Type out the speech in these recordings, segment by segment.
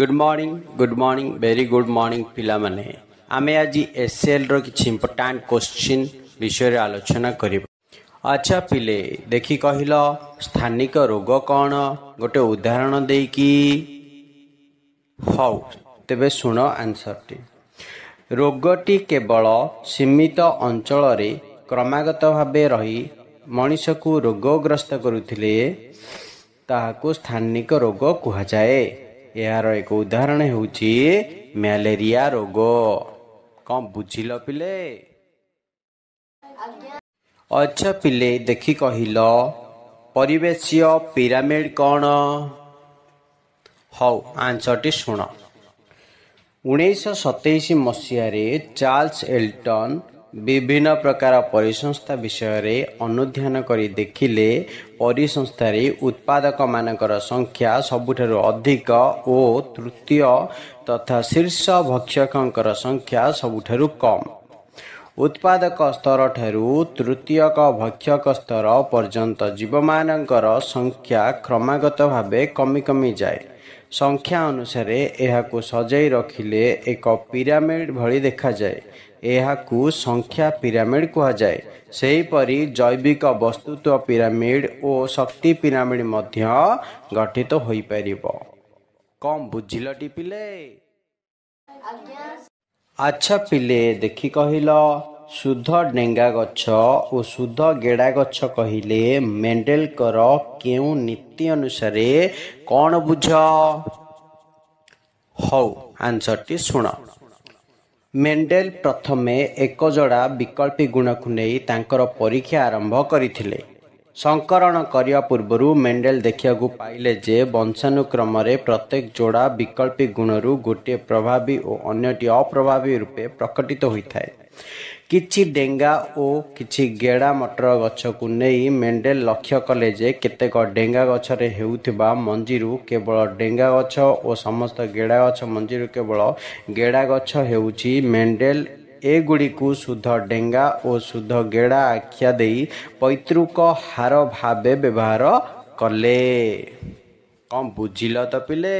good morning good morning very good morning ପିଲାମାନେ ଆମେ ଆଜି ଏସ୍ସିଏଲ୍ର କିଛି ଇମ୍ପୋର୍ଟାଣ୍ଟ କୋଶ୍ଚିନ୍ ବିଷୟରେ ଆଲୋଚନା କରିବା ଆଚ୍ଛା ପିଲେ ଦେଖି କହିଲ ସ୍ଥାନିକ ରୋଗ କ'ଣ ଗୋଟେ ଉଦାହରଣ ଦେଇକି ହଉ ତେବେ ଶୁଣ ଆନ୍ସର୍ଟି ରୋଗଟି କେବଳ ସୀମିତ ଅଞ୍ଚଳରେ କ୍ରମାଗତ ଭାବେ ରହି ମଣିଷକୁ ରୋଗଗ୍ରସ୍ତ କରୁଥିଲେ ତାହାକୁ ସ୍ଥାନିକ ରୋଗ କୁହାଯାଏ ଏହାର ଏକ ଉଦାହରଣ ହେଉଛି ମ୍ୟାଲେରିଆ ରୋଗ କ'ଣ ବୁଝିଲ ପିଲେ ଆଚ୍ଛା ପିଲେ ଦେଖି କହିଲ ପରିବେଶୀୟ ପିରାମିଡ଼ କ'ଣ ହଉ ଆନ୍ସରଟି ଶୁଣ ଉଣେଇଶହ ସତେଇଶ ମସିହାରେ ଚାର୍ଲସ ଏଲଟନ୍ विभिन्न प्रकार परिसंस्था विषयले अनुध्नुक देखिले परिसंस्थी उत्पादक संख्या सबुठु अधिक ओ तृतीय तथा शीर्ष भक्षकर संख्या सबुठु कम उत्पादक स्तर ठु तीय भक्षक स्तर पर्यन्त जीवमा संख्या क्रमगत कमी कमी कमिजाए संख्या सङ्ख्याअनुसार यहाँ सजाइ रखिले एक देखा पिरमिड भेक यहाँ सङ्ख्या पिरमिड कुविक वस्तुत्व पिरमिड ओ शक्ति पिरमिड गठित हुँ बुझिटी पि आ पि देखि क शुद्ध सुध शुद्ध गेड़ा गेडाग कहिले मेंडेल मेन्डेल्ती अनुसार कन बुझ हौ आन्सर टी शुण मेन्डेल् प्रथमे एकजोडा वकल्पी गुणको नै तांकर परीक्षा आरम्भ गरिकरण पूर्व मेंडेल पाइले जे वंशानुक्रम प्रत्येक जोडा गुण गुणु गोटे प्रभावी अन्य अप्रभावी रूपे प्रकटित हुए କିଛି ଡେଙ୍ଗା ଓ କିଛି ଗେଡ଼ା ମଟର ଗଛକୁ ନେଇ ମେଣ୍ଡେଲ ଲକ୍ଷ୍ୟ କଲେ ଯେ କେତେକ ଡେଙ୍ଗା ଗଛରେ ହେଉଥିବା ମଞ୍ଜିରୁ କେବଳ ଡେଙ୍ଗା ଗଛ ଓ ସମସ୍ତ ଗେଡ଼ା ଗଛ ମଞ୍ଜିରୁ କେବଳ ଗେଡ଼ା ଗଛ ହେଉଛି ମେଣ୍ଡେଲ ଏଗୁଡ଼ିକୁ ଶୁଦ୍ଧ ଡେଙ୍ଗା ଓ ଶୁଦ୍ଧ ଗେଡ଼ା ଆଖ୍ୟା ଦେଇ ପୈତୃକ ହାର ଭାବେ ବ୍ୟବହାର କଲେ କ'ଣ ବୁଝିଲ ତ ପିଲେ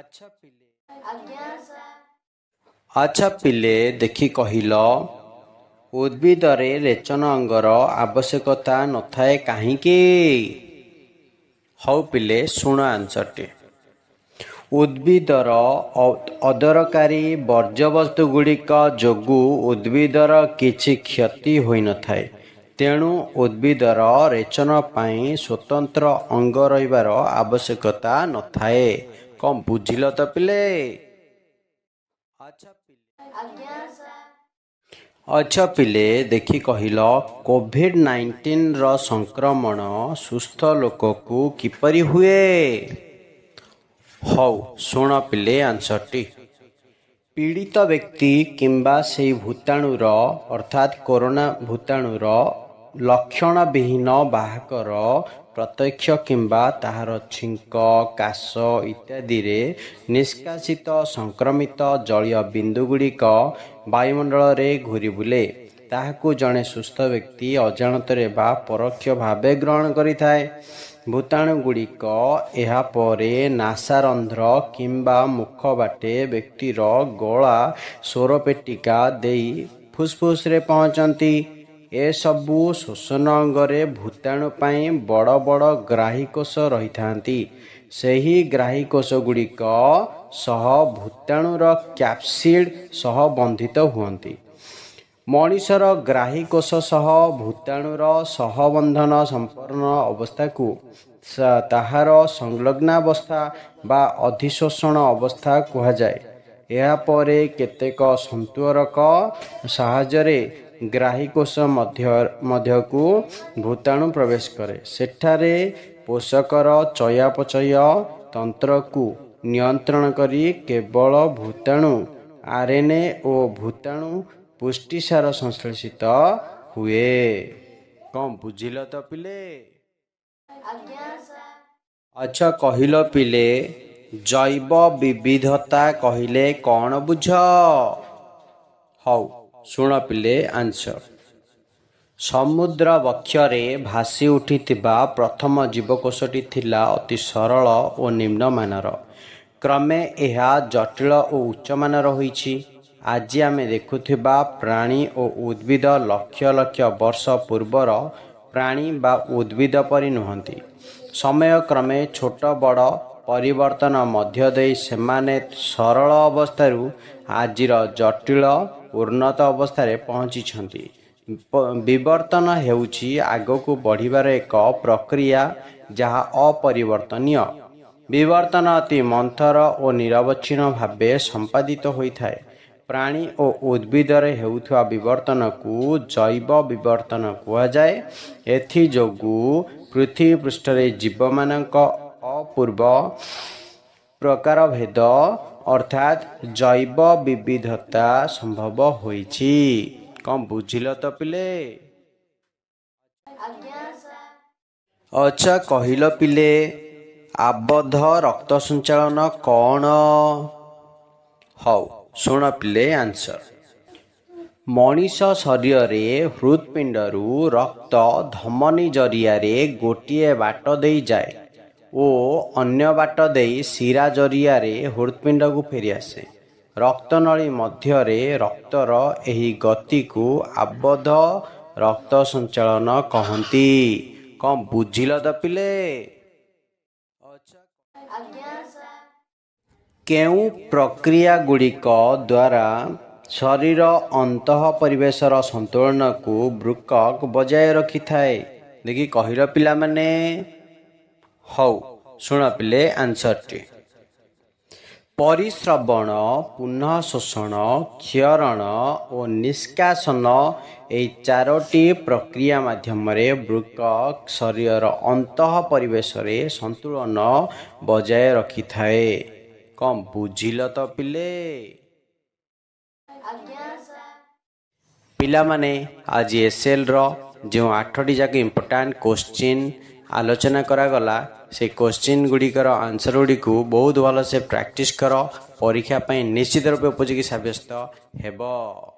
ଆଚ୍ଛା ପିଲେ ଆଚ୍ଛା ପିଲେ ଦେଖି କହିଲ ଉଦ୍ଭିଦରେ ରେଚନ ଅଙ୍ଗର ଆବଶ୍ୟକତା ନଥାଏ କାହିଁକି ହଉ ପିଲେ ଶୁଣ ଆନ୍ସରଟି ଉଦ୍ଭିଦର ଅଦରକାରୀ ବର୍ଜ୍ୟବସ୍ତୁ ଗୁଡ଼ିକ ଯୋଗୁଁ ଉଦ୍ଭିଦର କିଛି କ୍ଷତି ହୋଇନଥାଏ ତେଣୁ ଉଦ୍ଭିଦର ରେଚନ ପାଇଁ ସ୍ୱତନ୍ତ୍ର ଅଙ୍ଗ ରହିବାର ଆବଶ୍ୟକତା ନଥାଏ କ'ଣ ବୁଝିଲ ତ ପିଲେ अच्छा पिले देखि कोविड नाइन्टिन र संक्रमण सुस्थ लोकको किपरि हे हौ शु पे आन्सर पीडित व्यक्ति कम्बा भूताणुर अर्थात् कोरोना भूताणुर ଲକ୍ଷଣ ବିହୀନ ବାହାକର ପ୍ରତ୍ୟକ୍ଷ କିମ୍ବା ତାହାର ଛିଙ୍କ କାଶ ଇତ୍ୟାଦିରେ ନିଷ୍କାସିତ ସଂକ୍ରମିତ ଜଳୀୟ ବିନ୍ଦୁ ଗୁଡ଼ିକ ବାୟୁମଣ୍ଡଳରେ ଘୁରି ବୁଲେ ତାହାକୁ ଜଣେ ସୁସ୍ଥ ବ୍ୟକ୍ତି ଅଜାଣତରେ ବା ପରୋକ୍ଷ ଭାବେ ଗ୍ରହଣ କରିଥାଏ ଭୂତାଣୁଗୁଡ଼ିକ ଏହାପରେ ନାସାରନ୍ଧ୍ର କିମ୍ବା ମୁଖ ବାଟେ ବ୍ୟକ୍ତିର ଗଳା ସ୍ୱରପେଟିକା ଦେଇ ଫୁସ୍ଫୁସ୍ରେ ପହଞ୍ଚନ୍ତି ଏସବୁ ଶୋଷଣ ଅଙ୍ଗରେ ଭୂତାଣୁ ପାଇଁ ବଡ଼ ବଡ଼ ଗ୍ରାହୀକୋଷ ରହିଥାନ୍ତି ସେହି ଗ୍ରାହୀକୋଷ ଗୁଡ଼ିକ ସହ ଭୂତାଣୁର କ୍ୟାପସିଡ଼ ସହ ବନ୍ଧିତ ହୁଅନ୍ତି ମଣିଷର ଗ୍ରାହୀକୋଷ ସହ ଭୂତାଣୁର ସହବନ୍ଧନ ସମ୍ପନ୍ନ ଅବସ୍ଥାକୁ ତାହାର ସଂଲଗ୍ନାବସ୍ଥା ବା ଅଧିଶୋଷଣ ଅବସ୍ଥା କୁହାଯାଏ ଏହାପରେ କେତେକ ସନ୍ତୁଅରକ ସାହାଯ୍ୟରେ ଗ୍ରାହୀକୋଷ ମଧ୍ୟକୁ ଭୂତାଣୁ ପ୍ରବେଶ କରେ ସେଠାରେ ପୋଷକର ଚୟାପଚୟ ତନ୍ତ୍ରକୁ ନିୟନ୍ତ୍ରଣ କରି କେବଳ ଭୂତାଣୁ ଆର୍ ଏନ୍ ଏ ଓ ଭୂତାଣୁ ପୁଷ୍ଟିସାର ସଂଶ୍ଳେଷିତ ହୁଏ କ'ଣ ବୁଝିଲ ତ ପିଲେ ଆଚ୍ଛା କହିଲ ପିଲେ ଜୈବ ବିବିଧତା କହିଲେ କ'ଣ ବୁଝ ହଉ ଶୁଣ ପିଲେ ଆନ୍ସର ସମୁଦ୍ର ବକ୍ଷରେ ଭାସି ଉଠିଥିବା ପ୍ରଥମ ଜୀବକୋଷଟି ଥିଲା ଅତି ସରଳ ଓ ନିମ୍ନମାନର କ୍ରମେ ଏହା ଜଟିଳ ଓ ଉଚ୍ଚମାନର ହୋଇଛି ଆଜି ଆମେ ଦେଖୁଥିବା ପ୍ରାଣୀ ଓ ଉଦ୍ଭିଦ ଲକ୍ଷ ଲକ୍ଷ ବର୍ଷ ପୂର୍ବର ପ୍ରାଣୀ ବା ଉଦ୍ଭିଦ ପରି ନୁହନ୍ତି ସମୟ କ୍ରମେ ଛୋଟ ବଡ଼ ପରିବର୍ତ୍ତନ ମଧ୍ୟ ଦେଇ ସେମାନେ ସରଳ ଅବସ୍ଥାରୁ ଆଜିର ଜଟିଳ ଉନ୍ନତ ଅବସ୍ଥାରେ ପହଞ୍ଚିଛନ୍ତି ବିବର୍ତ୍ତନ ହେଉଛି ଆଗକୁ ବଢ଼ିବାର ଏକ ପ୍ରକ୍ରିୟା ଯାହା ଅପରିବର୍ତ୍ତନୀୟ ବିବର୍ତ୍ତନ ଅତି ମନ୍ଥର ଓ ନିରବଚ୍ଛିନ୍ନ ଭାବେ ସମ୍ପାଦିତ ହୋଇଥାଏ ପ୍ରାଣୀ ଓ ଉଦ୍ଭିଦରେ ହେଉଥିବା ବିବର୍ତ୍ତନକୁ ଜୈବ ବିବର୍ତ୍ତନ କୁହାଯାଏ ଏଥିଯୋଗୁଁ ପୃଥିବୀ ପୃଷ୍ଠରେ ଜୀବମାନଙ୍କ ଅପୂର୍ବ ପ୍ରକାର ଭେଦ ଅର୍ଥାତ୍ ଜୈବ ବିବିଧତା ସମ୍ଭବ ହୋଇଛି କ'ଣ ବୁଝିଲ ତ ପିଲେ ଆଚ୍ଛା କହିଲ ପିଲେ ଆବଦ୍ଧ ରକ୍ତ ସଞ୍ଚାଳନ କ'ଣ ହଉ ଶୁଣ ପିଲେ ଆନ୍ସର୍ ମଣିଷ ଶରୀରରେ ହୃତ୍ପିଣ୍ଡରୁ ରକ୍ତ ଧମନୀ ଜରିଆରେ ଗୋଟିଏ ବାଟ ଦେଇଯାଏ ଓ ଅନ୍ୟ ବାଟ ଦେଇ ଶିରା ଜରିଆରେ ହୃତ୍ପିଣ୍ଡକୁ ଫେରିଆସେ ରକ୍ତ ନଳୀ ମଧ୍ୟରେ ରକ୍ତର ଏହି ଗତିକୁ ଆବଦ୍ଧ ରକ୍ତ ସଞ୍ଚାଳନ କହନ୍ତି କ'ଣ ବୁଝିଲ ତପିଲେ କେଉଁ ପ୍ରକ୍ରିୟା ଗୁଡ଼ିକ ଦ୍ୱାରା ଶରୀର ଅନ୍ତଃ ପରିବେଶର ସନ୍ତୁଳନକୁ ବୃକକ୍ ବଜାୟ ରଖିଥାଏ ଦେଖି କହିଲ ପିଲାମାନେ ହଉ ଶୁଣ ପିଲେ ଆନ୍ସରଟି ପରିଶ୍ରବଣ ପୁନଃ ଶୋଷଣ କ୍ଷରଣ ଓ ନିଷ୍କାସନ ଏହି ଚାରୋଟି ପ୍ରକ୍ରିୟା ମାଧ୍ୟମରେ ବୃକ ଶରୀରର ଅନ୍ତଃ ପରିବେଶରେ ସନ୍ତୁଳନ ବଜାୟ ରଖିଥାଏ କ'ଣ ବୁଝିଲ ତ ପିଲେ ପିଲାମାନେ ଆଜି ଏସ୍ଏଲ୍ର ଯେଉଁ ଆଠଟି ଯାକ ଇମ୍ପୋର୍ଟାଣ୍ଟ କୋଶ୍ଚିନ୍ ଆଲୋଚନା କରାଗଲା ସେ କୋଶ୍ଚିନ୍ ଗୁଡ଼ିକର ଆନ୍ସର ଗୁଡ଼ିକୁ ବହୁତ ଭଲସେ ପ୍ରାକ୍ଟିସ୍ କର ପରୀକ୍ଷା ପାଇଁ ନିଶ୍ଚିତ ରୂପେ ଉପଯୋଗୀ ସାବ୍ୟସ୍ତ ହେବ